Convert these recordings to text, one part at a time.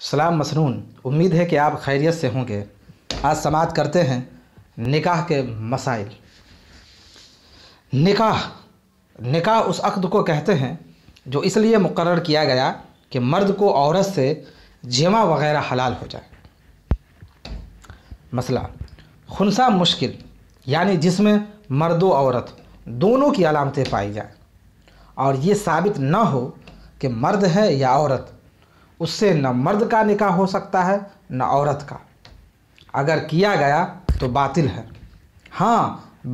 सलाम मसनून उम्मीद है कि आप खैरियत से होंगे आज समाप्त करते हैं निकाह के मसाइल निकाह निकाह उस अक्द को कहते हैं जो इसलिए मुकर किया गया कि मर्द को औरत से जेमा वगैरह हलाल हो जाए मसला खुनसा मुश्किल यानी जिसमें मर्द औरत दोनों की अलामतें पाई जाए और ये साबित ना हो कि मर्द है या औरत उससे न मर्द का निकाह हो सकता है न औरत का अगर किया गया तो बातिल है हाँ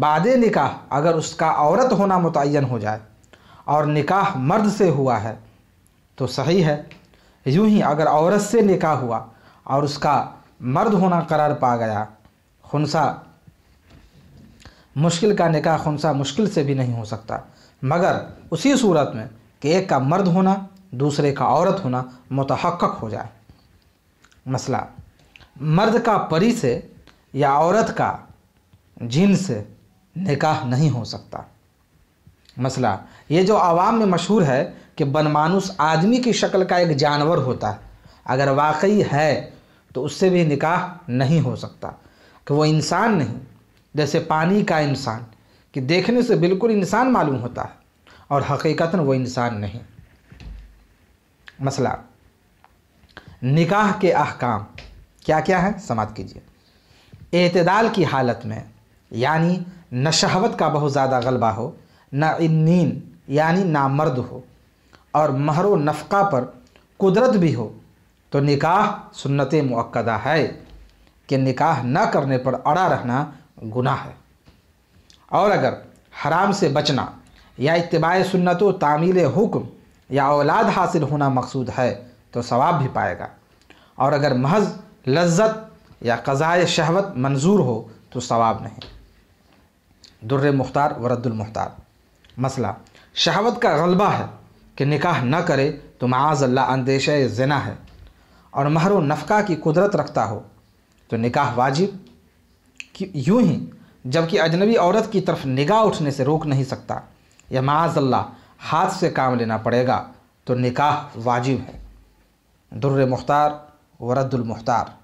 बाद निकाह अगर उसका औरत होना मुतन हो जाए और निकाह मर्द से हुआ है तो सही है यूं ही अगर औरत से निकाह हुआ और उसका मर्द होना करार पा गया खुनसा मुश्किल का निकाह खुनसा मुश्किल से भी नहीं हो सकता मगर उसी सूरत में कि एक का मर्द होना दूसरे का औरत होना मतहक हो जाए मसला मर्द का परी से या औरत का जिन से निकाह नहीं हो सकता मसला ये जो आवाम में मशहूर है कि बनमानुस आदमी की शक्ल का एक जानवर होता है अगर वाकई है तो उससे भी निकाह नहीं हो सकता कि वो इंसान नहीं जैसे पानी का इंसान कि देखने से बिल्कुल इंसान मालूम होता है और हकीकता वो इंसान नहीं मसला निकाह के अहकाम क्या क्या है समाप्त कीजिए एतदाल की हालत में यानी न शहवत का बहुत ज़्यादा गलबा हो न इन यानी ना मर्द हो और महर नफ़ा पर कुदरत भी हो तो निकाह सुन्नत मक्दा है कि निकाह न करने पर अड़ा रहना गुनाह है और अगर हराम से बचना या इतबा सुन्नत तामील हुक्म या औलाद हासिल होना मकसूद है तो सवाब भी पाएगा और अगर महज लज्जत या कज़ाय शहवत मंजूर हो तो सवाब नहीं दुर्र मुख्तार वरद्दुलमुख्तार मसला शहवत का गलबा है कि निकाह न करे तो माज अल्लाह अंदेश जना है और महर नफ़का की कुदरत रखता हो तो निकाह वाजिब कि यूँ ही जबकि अजनबी औरत की तरफ निगाह उठने से रोक नहीं सकता या माज अल्लाह हाथ से काम लेना पड़ेगा तो निकाह वाजिब है दुर्र मुख्तार वरद्दुलमुख्तार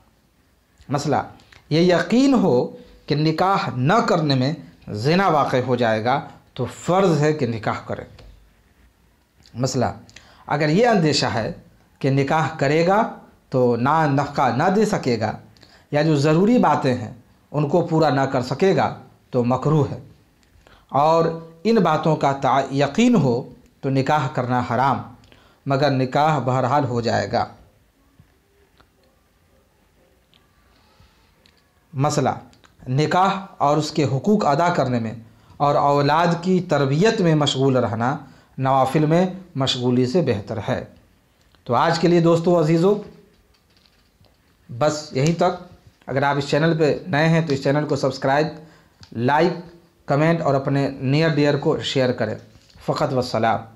मसला ये यकीन हो कि निकाह न करने में जना वाक़ हो जाएगा तो फ़र्ज़ है कि निकाह करें मसला अगर ये अंदेशा है कि निकाह करेगा तो ना नफ़ा ना दे सकेगा या जो ज़रूरी बातें हैं उनको पूरा ना कर सकेगा तो मकरू है और इन बातों का यकीन हो तो निकाह करना हराम मगर निकाह बहरहाल हो जाएगा मसला निकाह और उसके हकूक़ अदा करने में और औलाद की तरबियत में मशगूल रहना नवाफिल में मशगूली से बेहतर है तो आज के लिए दोस्तों अजीज़ों बस यहीं तक अगर आप इस चैनल पर नए हैं तो इस चैनल को सब्सक्राइब लाइक कमेंट और अपने नियर डियर को शेयर करें फ़कत वसलाम